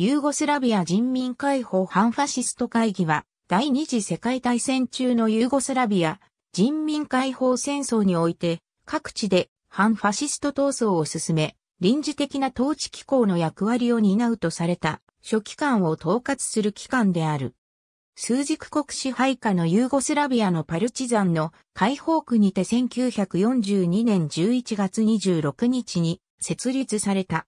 ユーゴスラビア人民解放反ファシスト会議は、第二次世界大戦中のユーゴスラビア人民解放戦争において、各地で反ファシスト闘争を進め、臨時的な統治機構の役割を担うとされた、書記官を統括する機関である。数軸国支配下のユーゴスラビアのパルチザンの解放区にて1942年11月26日に設立された。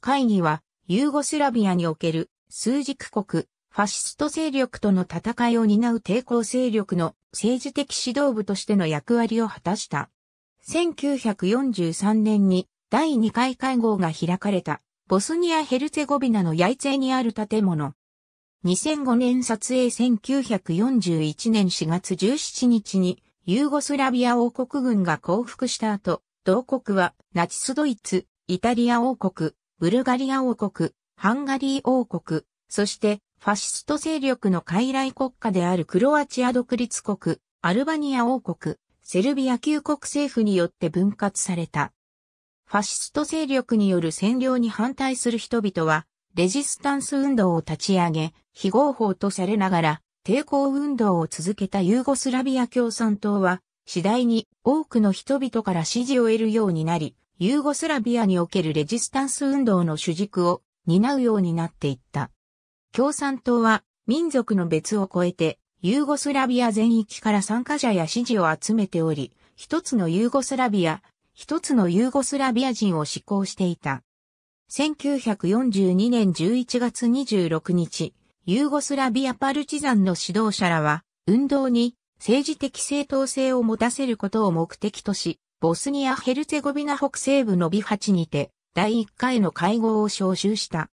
会議はユーゴスラビアにおける数軸国、ファシスト勢力との戦いを担う抵抗勢力の政治的指導部としての役割を果たした。1943年に第2回会合が開かれたボスニア・ヘルツェゴビナのヤイツェにある建物。2005年撮影1941年4月17日にユーゴスラビア王国軍が降伏した後、同国はナチスドイツ、イタリア王国、ブルガリア王国、ハンガリー王国、そしてファシスト勢力の傀儡国家であるクロアチア独立国、アルバニア王国、セルビア旧国政府によって分割された。ファシスト勢力による占領に反対する人々は、レジスタンス運動を立ち上げ、非合法とされながら、抵抗運動を続けたユーゴスラビア共産党は、次第に多くの人々から支持を得るようになり、ユーゴスラビアにおけるレジスタンス運動の主軸を担うようになっていった。共産党は民族の別を超えてユーゴスラビア全域から参加者や支持を集めており、一つのユーゴスラビア、一つのユーゴスラビア人を志向していた。1942年11月26日、ユーゴスラビアパルチザンの指導者らは、運動に政治的正当性を持たせることを目的とし、ボスニア・ヘルツェゴビナ北西部のビハチにて、第1回の会合を招集した。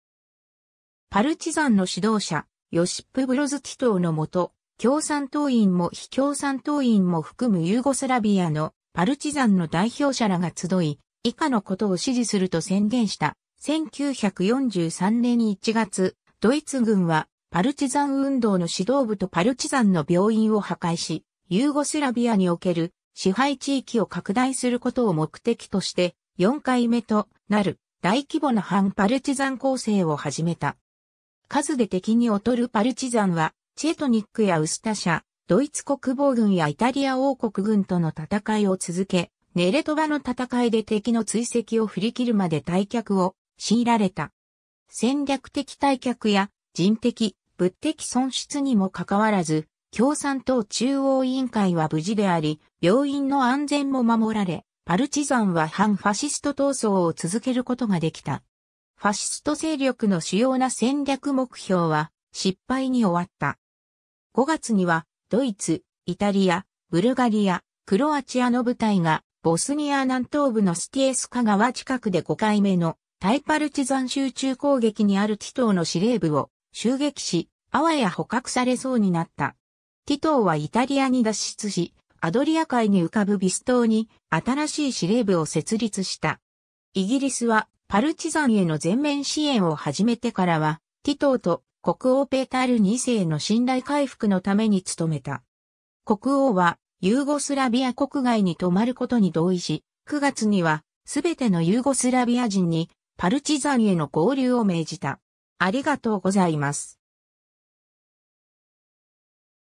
パルチザンの指導者、ヨシップ・ブロズティトーのもと、共産党員も非共産党員も含むユーゴスラビアのパルチザンの代表者らが集い、以下のことを支持すると宣言した。1943年1月、ドイツ軍はパルチザン運動の指導部とパルチザンの病院を破壊し、ユーゴスラビアにおける支配地域を拡大することを目的として4回目となる大規模な反パルチザン攻勢を始めた。数で敵に劣るパルチザンはチェトニックやウスタ社、ドイツ国防軍やイタリア王国軍との戦いを続け、ネレトバの戦いで敵の追跡を振り切るまで退却を強いられた。戦略的退却や人的、物的損失にもかかわらず、共産党中央委員会は無事であり、病院の安全も守られ、パルチザンは反ファシスト闘争を続けることができた。ファシスト勢力の主要な戦略目標は失敗に終わった。5月にはドイツ、イタリア、ブルガリア、クロアチアの部隊がボスニア南東部のスティエスカ川近くで5回目の対パルチザン集中攻撃にあるティトーの司令部を襲撃し、あわや捕獲されそうになった。ティトーはイタリアに脱出し、アドリア海に浮かぶビス島に新しい司令部を設立した。イギリスはパルチザンへの全面支援を始めてからは、ティトーと国王ペータル2世の信頼回復のために努めた。国王はユーゴスラビア国外に泊まることに同意し、9月にはすべてのユーゴスラビア人にパルチザンへの合流を命じた。ありがとうございます。